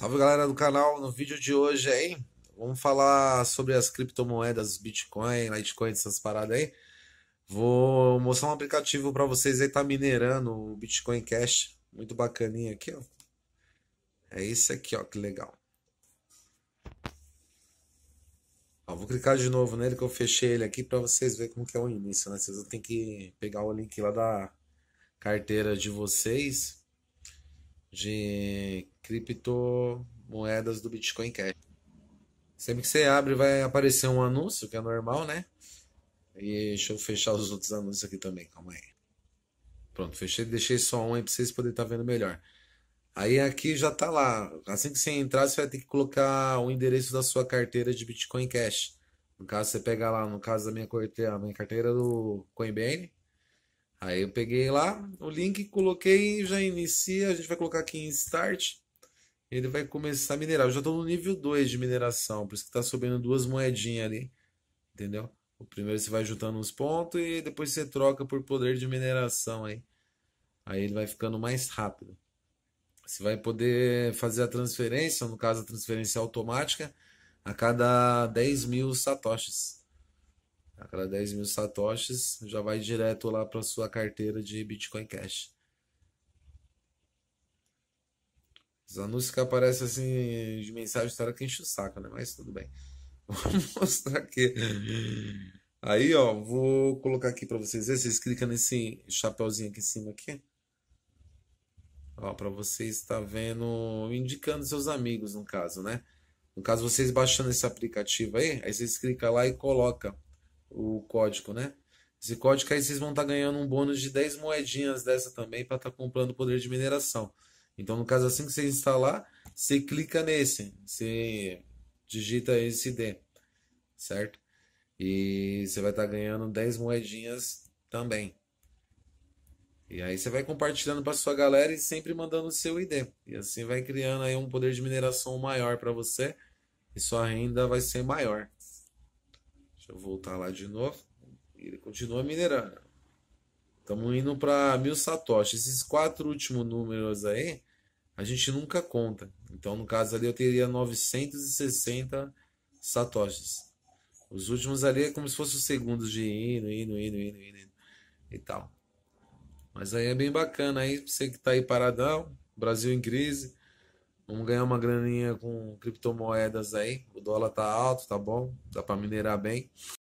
Salve galera do canal, no vídeo de hoje, aí? Vamos falar sobre as criptomoedas, Bitcoin, Litecoin, essas paradas aí. Vou mostrar um aplicativo para vocês aí tá minerando o Bitcoin Cash, muito bacaninha aqui, ó. É esse aqui, ó, que legal. Ó, vou clicar de novo nele que eu fechei ele aqui para vocês verem como que é o início, né? Vocês vão ter que pegar o link lá da carteira de vocês de criptomoedas do Bitcoin Cash. Sempre que você abre, vai aparecer um anúncio, que é normal, né? E deixa eu fechar os outros anúncios aqui também, calma aí. Pronto, fechei, deixei só um aí pra vocês poderem estar tá vendo melhor. Aí aqui já tá lá. Assim que você entrar, você vai ter que colocar o endereço da sua carteira de Bitcoin Cash. No caso, você pega lá, no caso da minha carteira, a minha carteira do Coinbase. Aí eu peguei lá o link, coloquei, já inicia. A gente vai colocar aqui em Start ele vai começar a minerar. Eu já estou no nível 2 de mineração, por isso que está subindo duas moedinhas ali, entendeu? O primeiro você vai juntando uns pontos e depois você troca por poder de mineração aí. Aí ele vai ficando mais rápido. Você vai poder fazer a transferência, no caso a transferência é automática, a cada 10 mil satoshis. A cada 10 mil satoshis já vai direto lá para sua carteira de Bitcoin Cash. Os anúncios que aparecem assim de mensagem história que enche o saco, né? Mas tudo bem. Vou mostrar aqui. Aí, ó, vou colocar aqui para vocês verem. Vocês clicam nesse chapéuzinho aqui em cima aqui. Ó, para vocês estar tá vendo, indicando seus amigos, no caso, né? No caso, vocês baixando esse aplicativo aí, aí vocês clicam lá e coloca o código, né? Esse código aí vocês vão estar tá ganhando um bônus de 10 moedinhas dessa também para estar tá comprando poder de mineração. Então, no caso, assim que você instalar, você clica nesse, você digita esse D, certo? E você vai estar tá ganhando 10 moedinhas também. E aí você vai compartilhando para sua galera e sempre mandando o seu ID. E assim vai criando aí um poder de mineração maior para você e sua renda vai ser maior. Deixa eu voltar lá de novo. E ele continua minerando. Estamos indo para mil satoshis. Esses quatro últimos números aí, a gente nunca conta. Então, no caso ali, eu teria 960 satoshis. Os últimos ali é como se fossem os segundos de hino, hino, hino, hino, hino, hino e tal. Mas aí é bem bacana aí, você que está aí paradão, Brasil em crise. Vamos ganhar uma graninha com criptomoedas aí. O dólar tá alto, tá bom? Dá para minerar bem.